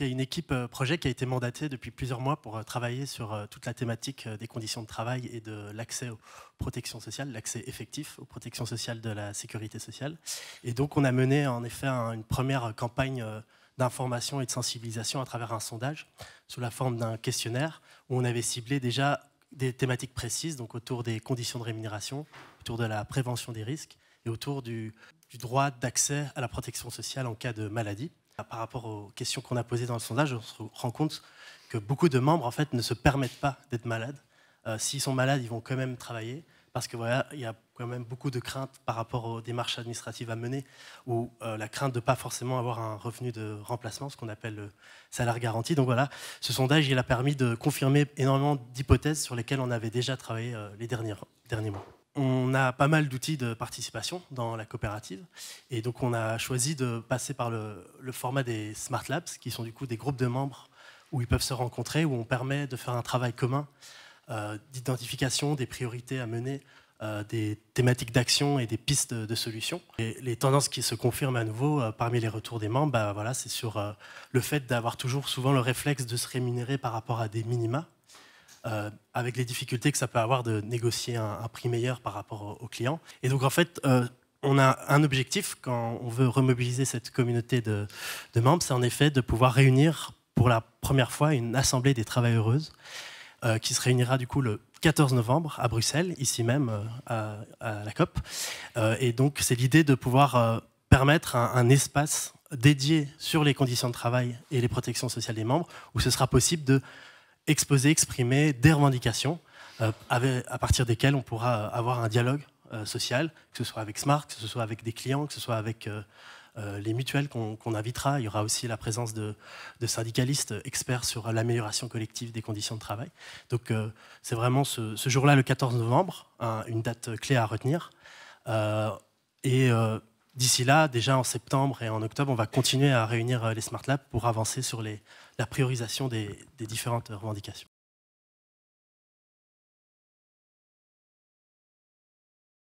il y a une équipe euh, projet qui a été mandatée depuis plusieurs mois pour euh, travailler sur euh, toute la thématique des conditions de travail et de l'accès aux protections sociales, l'accès effectif aux protections sociales de la sécurité sociale. Et donc, on a mené en effet une première campagne d'information et de sensibilisation à travers un sondage sous la forme d'un questionnaire où on avait ciblé déjà des thématiques précises, donc autour des conditions de rémunération, autour de la prévention des risques et autour du droit d'accès à la protection sociale en cas de maladie. Bah, par rapport aux questions qu'on a posées dans le sondage, on se rend compte que beaucoup de membres en fait, ne se permettent pas d'être malades. Euh, s'ils sont malades, ils vont quand même travailler parce qu'il y a quand même beaucoup de craintes par rapport aux démarches administratives à mener, ou euh, la crainte de ne pas forcément avoir un revenu de remplacement, ce qu'on appelle le salaire garanti. Donc voilà, ce sondage, il a permis de confirmer énormément d'hypothèses sur lesquelles on avait déjà travaillé euh, les derniers, derniers mois on a pas mal d'outils de participation dans la coopérative. Et donc, on a choisi de passer par le, format des Smart Labs, qui sont du coup des groupes de membres où ils peuvent se rencontrer, où on permet de faire un travail commun euh, d'identification des priorités à mener, euh, des thématiques d'action et des pistes de, solutions. Et les tendances qui se confirment à nouveau euh, parmi les retours des membres, bah, voilà, c'est sur le fait d'avoir toujours souvent le réflexe de se rémunérer par rapport à des minima euh, avec les difficultés que ça peut avoir de négocier un, prix meilleur par rapport aux clients. Et donc en fait, euh, on a un objectif quand on veut remobiliser cette communauté de, membres, c'est en effet de pouvoir réunir pour la première fois une assemblée des travailleuses euh, qui se réunira du coup le 14 novembre à Bruxelles, ici même euh, à, la COP. et donc c'est l'idée de pouvoir permettre un, un espace dédié sur les conditions de travail et les protections sociales des membres, où ce sera possible de exposer, exprimer des revendications euh, à partir desquelles on pourra euh, avoir un dialogue euh, social, que ce soit avec Smart, que ce soit avec des clients, que ce soit avec les mutuelles qu'on invitera. Il y aura aussi la présence de, de syndicalistes experts sur l'amélioration collective des conditions de travail. Donc c'est vraiment ce, jour-là, le 14 novembre, une date clé à retenir. et D'ici là, déjà en septembre et en octobre, on va continuer à réunir euh, les Smart Labs pour avancer sur la priorisation des différentes revendications.